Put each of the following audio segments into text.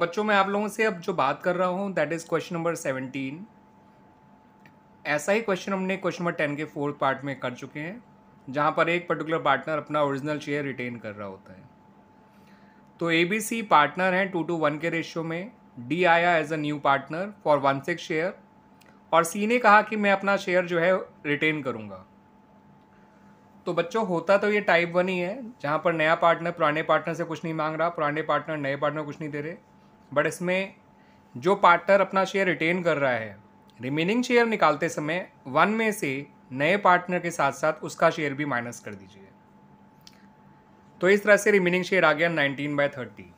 बच्चों मैं आप लोगों से अब जो बात कर रहा हूँ that is question number seventeen ऐसा ही क्वेश्चन हमने क्वेश्चन नंबर टेन के फोर्थ पार्ट में कर चुके हैं जहाँ पर एक पर्टिकुलर पार्टनर अपना ओरिजिनल शेयर रिटेन कर रहा होता है तो ए बी सी पार्टनर हैं टू टू वन के रेशियो में डी आया as a new partner for one six share और सी ने कहा कि मैं अपना शेयर जो है रिटेन करूँगा तो बच्चों होता तो ये टाइप वन ही है जहाँ पर नया पार्टनर पुराने पार्टनर से कुछ नहीं मांग रहा पुराने पार्टनर नए पार्टनर कुछ नहीं दे रहे बट इसमें जो पार्टनर अपना शेयर रिटेन कर रहा है रिमेनिंग शेयर निकालते समय वन में से नए पार्टनर के साथ साथ उसका शेयर भी माइनस कर दीजिए तो इस तरह से रिमेनिंग शेयर आ गया नाइनटीन बाय थर्टी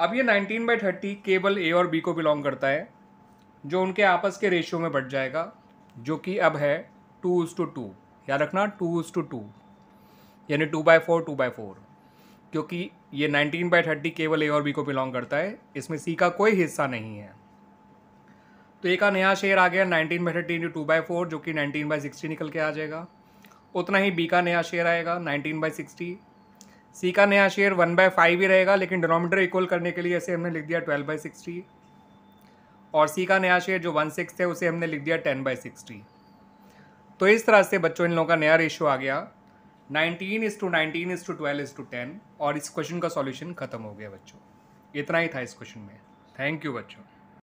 अब ये नाइनटीन बाई थर्टी केवल ए और बी को बिलोंग करता है जो उनके आपस के रेशियो में बढ़ जाएगा जो कि अब है टू उज़ टू टू याद रखना टू उज़ टू टू यानी two by four two by four क्योंकि ये 19 बाय थर्टी केवल ए और बी को बिलोंग करता है इसमें सी का कोई हिस्सा नहीं है तो ए का नया शेयर आ गया 19 by thirty into two by four जो कि 19 बाई सिक्सटी निकल के आ जाएगा उतना ही बी का नया शेयर आएगा 19 बाई सिक्सटी सी का नया शेयर वन बाय फाइव ही रहेगा लेकिन डिनोमीटर इक्वल करने के लिए ऐसे हमने लिख दिया ट्वेल्व बाई सिक्सटी और सी का नया शेयर जो वन सिक्स है उसे हमने लिख दिया टेन बाई सिक्सटी तो इस तरह से बच्चों इन लोगों का नया रेशियो आ गया nineteen is to nineteen is to twelve is to ten और इस क्वेश्चन का सॉल्यूशन खत्म हो गया बच्चों इतना ही था इस क्वेश्चन में थैंक यू बच्चों